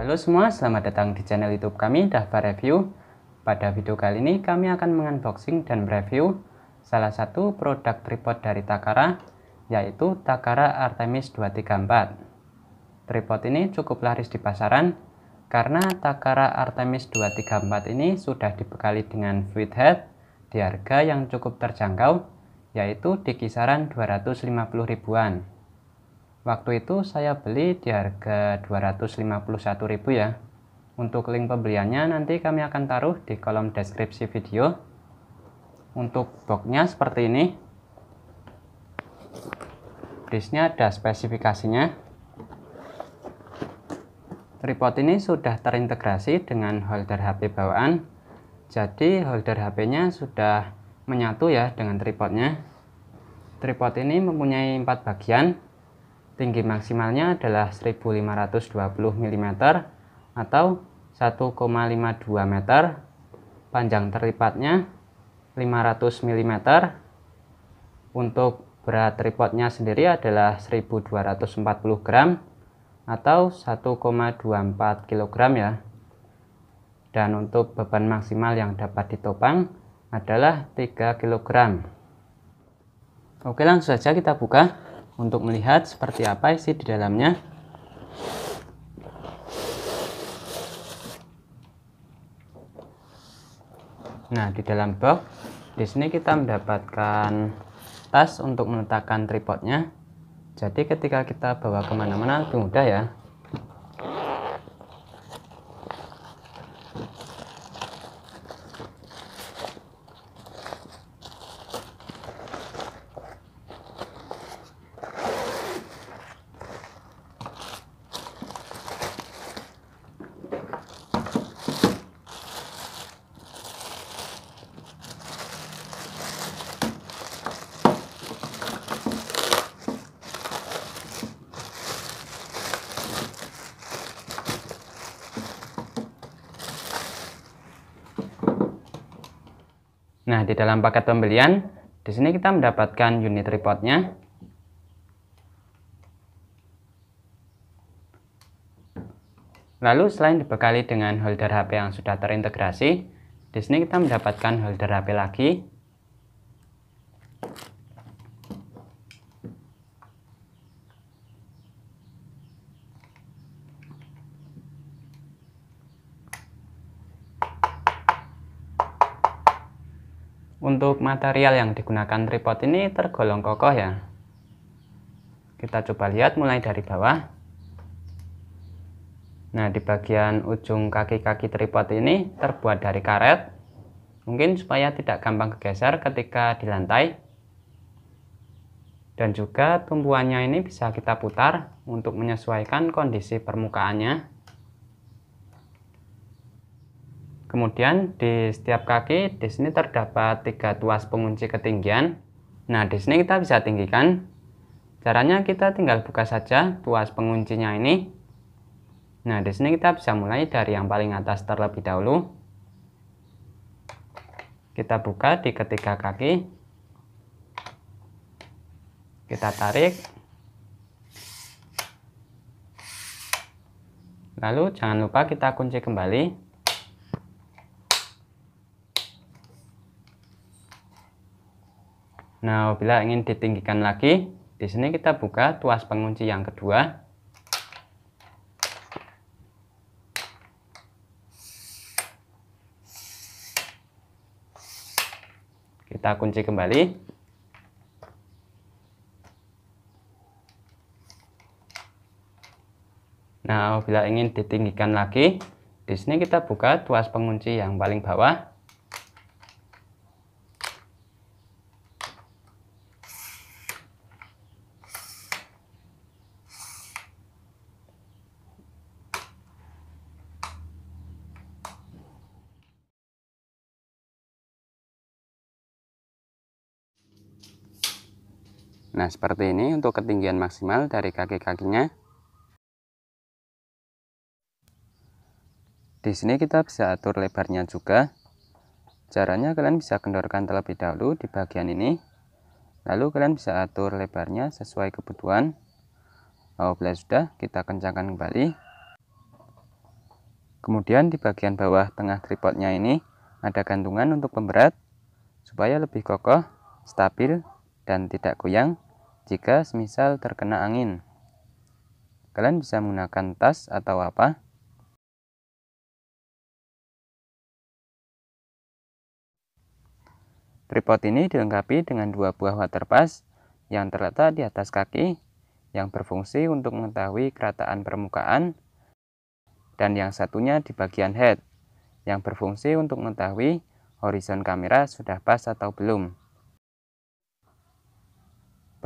Halo semua, selamat datang di channel YouTube kami, Dahbar Review. Pada video kali ini, kami akan mengunboxing dan mereview salah satu produk tripod dari Takara, yaitu Takara Artemis 234. Tripod ini cukup laris di pasaran, karena Takara Artemis 234 ini sudah dibekali dengan fluid head di harga yang cukup terjangkau, yaitu di kisaran 250 ribuan. Waktu itu saya beli di harga 251.000 ya. Untuk link pembeliannya nanti kami akan taruh di kolom deskripsi video. Untuk boxnya seperti ini. Disnya ada spesifikasinya. Tripod ini sudah terintegrasi dengan holder HP bawaan. Jadi holder HP-nya sudah menyatu ya dengan tripodnya. Tripod ini mempunyai empat bagian, Tinggi maksimalnya adalah 1520 mm atau 1,52 meter. Panjang terlipatnya 500 mm. Untuk berat tripodnya sendiri adalah 1240 gram atau 1,24 kg ya. Dan untuk beban maksimal yang dapat ditopang adalah 3 kg. Oke langsung saja kita buka untuk melihat seperti apa isi di dalamnya. Nah, di dalam box di sini kita mendapatkan tas untuk meletakkan tripodnya. Jadi ketika kita bawa kemana-mana lebih mudah ya. Nah, di dalam paket pembelian, di sini kita mendapatkan unit reportnya. Lalu selain dibekali dengan holder HP yang sudah terintegrasi, di sini kita mendapatkan holder HP lagi. Untuk material yang digunakan tripod ini tergolong kokoh ya. Kita coba lihat mulai dari bawah. Nah, di bagian ujung kaki-kaki tripod ini terbuat dari karet. Mungkin supaya tidak gampang kegeser ketika di lantai. Dan juga tumbuhannya ini bisa kita putar untuk menyesuaikan kondisi permukaannya. Kemudian di setiap kaki di sini terdapat tiga tuas pengunci ketinggian. Nah, di sini kita bisa tinggikan. Caranya kita tinggal buka saja tuas penguncinya ini. Nah, di sini kita bisa mulai dari yang paling atas terlebih dahulu. Kita buka di ketiga kaki. Kita tarik. Lalu jangan lupa kita kunci kembali. Nah, bila ingin ditinggikan lagi, di sini kita buka tuas pengunci yang kedua. Kita kunci kembali. Nah, bila ingin ditinggikan lagi, di sini kita buka tuas pengunci yang paling bawah. Nah, seperti ini untuk ketinggian maksimal dari kaki-kakinya. Di sini kita bisa atur lebarnya juga. Caranya kalian bisa kendorkan terlebih dahulu di bagian ini. Lalu kalian bisa atur lebarnya sesuai kebutuhan. Apabila oh, sudah, kita kencangkan kembali. Kemudian di bagian bawah tengah tripodnya ini ada gantungan untuk pemberat supaya lebih kokoh, stabil, dan tidak goyang jika semisal terkena angin. Kalian bisa menggunakan tas atau apa? Tripod ini dilengkapi dengan dua buah waterpass yang terletak di atas kaki yang berfungsi untuk mengetahui kerataan permukaan dan yang satunya di bagian head yang berfungsi untuk mengetahui horizon kamera sudah pas atau belum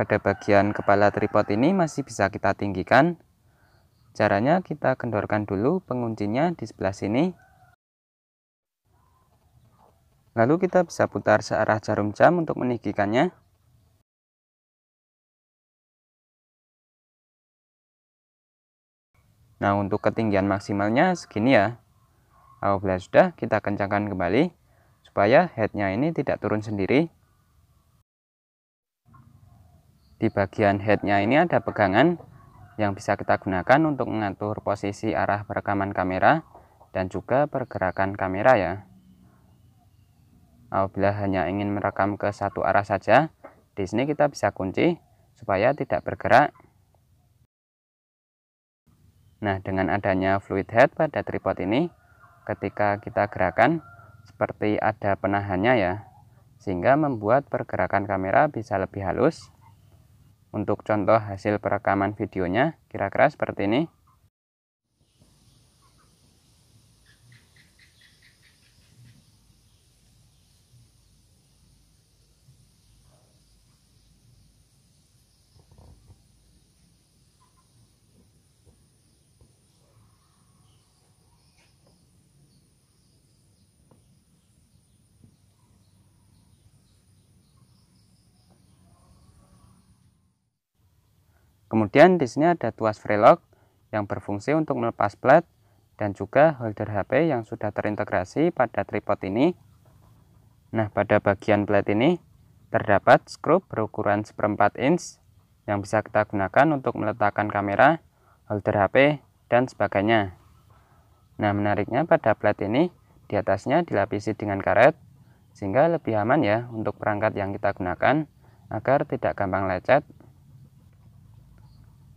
pada bagian kepala tripod ini masih bisa kita tinggikan. Caranya kita kendorkan dulu penguncinya di sebelah sini. Lalu kita bisa putar searah jarum jam untuk meninggikannya. Nah untuk ketinggian maksimalnya segini ya. Apabila sudah kita kencangkan kembali supaya headnya ini tidak turun sendiri di bagian headnya ini ada pegangan yang bisa kita gunakan untuk mengatur posisi arah perekaman kamera dan juga pergerakan kamera ya apabila hanya ingin merekam ke satu arah saja di sini kita bisa kunci supaya tidak bergerak nah dengan adanya fluid head pada tripod ini ketika kita gerakan seperti ada penahannya ya sehingga membuat pergerakan kamera bisa lebih halus untuk contoh hasil perekaman videonya kira-kira seperti ini. Kemudian di sini ada tuas freelock yang berfungsi untuk melepas plat dan juga holder HP yang sudah terintegrasi pada tripod ini. Nah, pada bagian plat ini terdapat skrup berukuran seperempat inch yang bisa kita gunakan untuk meletakkan kamera, holder HP, dan sebagainya. Nah, menariknya pada plat ini di atasnya dilapisi dengan karet sehingga lebih aman ya untuk perangkat yang kita gunakan agar tidak gampang lecet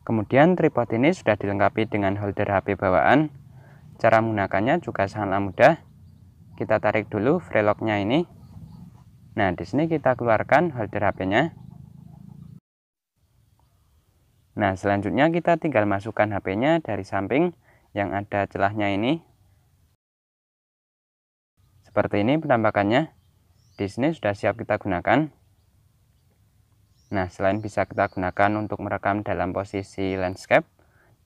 Kemudian tripod ini sudah dilengkapi dengan holder HP bawaan. Cara menggunakannya juga sangat mudah. Kita tarik dulu vreloknya ini. Nah, di sini kita keluarkan holder HP-nya. Nah, selanjutnya kita tinggal masukkan HP-nya dari samping yang ada celahnya ini. Seperti ini penampakannya. Di sini sudah siap kita gunakan. Nah, selain bisa kita gunakan untuk merekam dalam posisi landscape,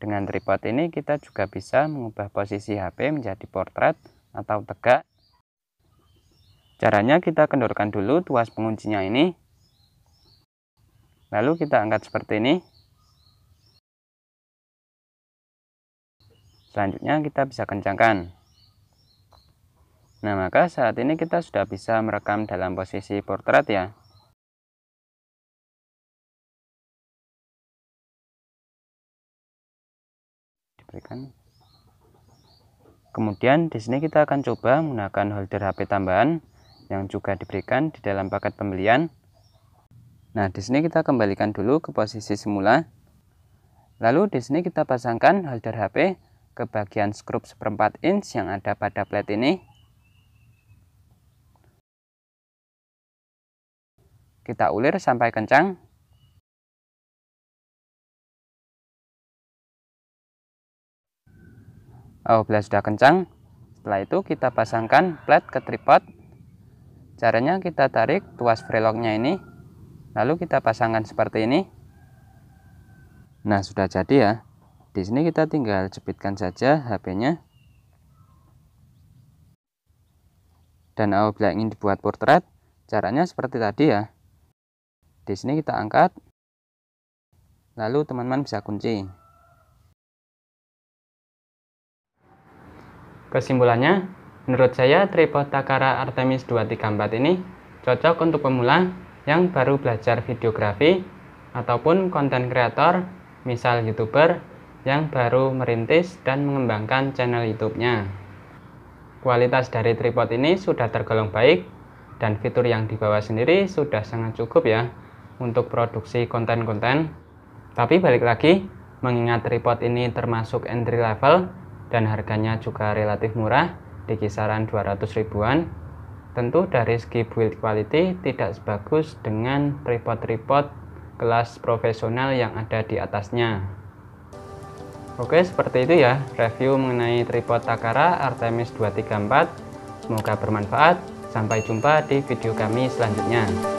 dengan tripod ini kita juga bisa mengubah posisi HP menjadi portrait atau tegak. Caranya kita kendorkan dulu tuas penguncinya ini. Lalu kita angkat seperti ini. Selanjutnya kita bisa kencangkan. Nah, maka saat ini kita sudah bisa merekam dalam posisi portrait ya. kan. kemudian di sini kita akan coba menggunakan holder HP tambahan yang juga diberikan di dalam paket pembelian nah di sini kita kembalikan dulu ke posisi semula lalu di sini kita pasangkan holder HP ke bagian skrup seperempat inch yang ada pada plate ini kita ulir sampai kencang Apabila sudah kencang, setelah itu kita pasangkan plat ke tripod. Caranya kita tarik tuas freelocknya ini, lalu kita pasangkan seperti ini. Nah, sudah jadi ya. Di sini kita tinggal jepitkan saja HP-nya. Dan apabila ingin dibuat portrait, caranya seperti tadi ya. Di sini kita angkat, lalu teman-teman bisa kunci. Kesimpulannya, menurut saya tripod Takara Artemis 234 ini cocok untuk pemula yang baru belajar videografi ataupun konten kreator, misal YouTuber yang baru merintis dan mengembangkan channel YouTube-nya. Kualitas dari tripod ini sudah tergolong baik dan fitur yang dibawa sendiri sudah sangat cukup ya untuk produksi konten-konten. Tapi balik lagi, mengingat tripod ini termasuk entry level, dan harganya juga relatif murah di kisaran 200 ribuan. Tentu dari segi build quality tidak sebagus dengan tripod-tripod kelas profesional yang ada di atasnya. Oke, seperti itu ya review mengenai tripod Takara Artemis 234. Semoga bermanfaat. Sampai jumpa di video kami selanjutnya.